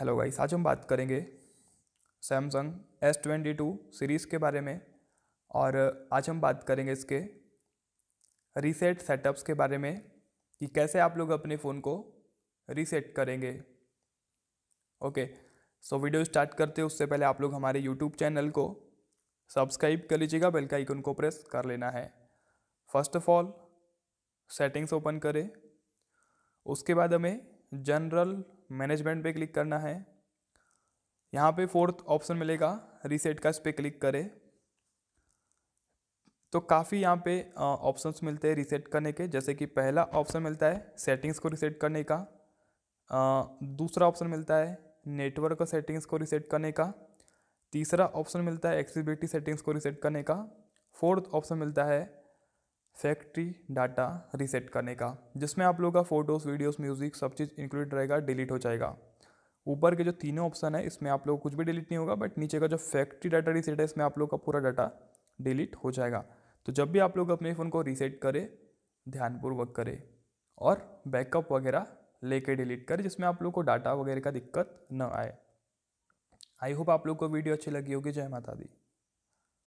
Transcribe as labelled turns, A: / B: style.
A: hello guys आज हम बात करेंगे Samsung S twenty two series के बारे में और आज हम बात करेंगे इसके रीसेट सेटअप्स के बारे में कि कैसे आप लोग अपने फ़ोन को रीसेट करेंगे ओके सो वीडियो स्टार्ट करते हैं उससे पहले आप लोग हमारे यूट्यूब चैनल को सब्सक्राइब कर लीजिएगा बेल का आइकन को प्रेस कर लेना है first of all settings open करें उसके बाद हमें जनरल मैनेजमेंट पे क्लिक करना है यहाँ पे फोर्थ ऑप्शन मिलेगा रीसेट का इस पर क्लिक करें तो काफ़ी यहाँ पे ऑप्शंस मिलते हैं रीसेट करने के जैसे कि पहला ऑप्शन मिलता है सेटिंग्स को रीसेट करने का आ, दूसरा ऑप्शन मिलता है नेटवर्क सेटिंग्स को रीसेट करने का तीसरा ऑप्शन मिलता है एक्सेसिबिलिटी सेटिंग्स को रीसेट करने का फोर्थ ऑप्शन मिलता है फैक्ट्री डाटा रीसेट करने का जिसमें आप लोगों का फ़ोटोज़ वीडियोस म्यूज़िक सब चीज़ इंक्लूड रहेगा डिलीट हो जाएगा ऊपर के जो तीनों ऑप्शन है इसमें आप लोग कुछ भी डिलीट नहीं होगा बट नीचे का जो फैक्ट्री डाटा रीसेट है इसमें आप लोग का पूरा डाटा डिलीट हो जाएगा तो जब भी आप लोग अपने फ़ोन को रीसेट करें ध्यानपूर्वक करें और बैकअप वगैरह लेके डिलीट करें जिसमें आप लोग को डाटा वगैरह का दिक्कत न आए आई होप आप लोग को वीडियो अच्छी लगी होगी जय माता दी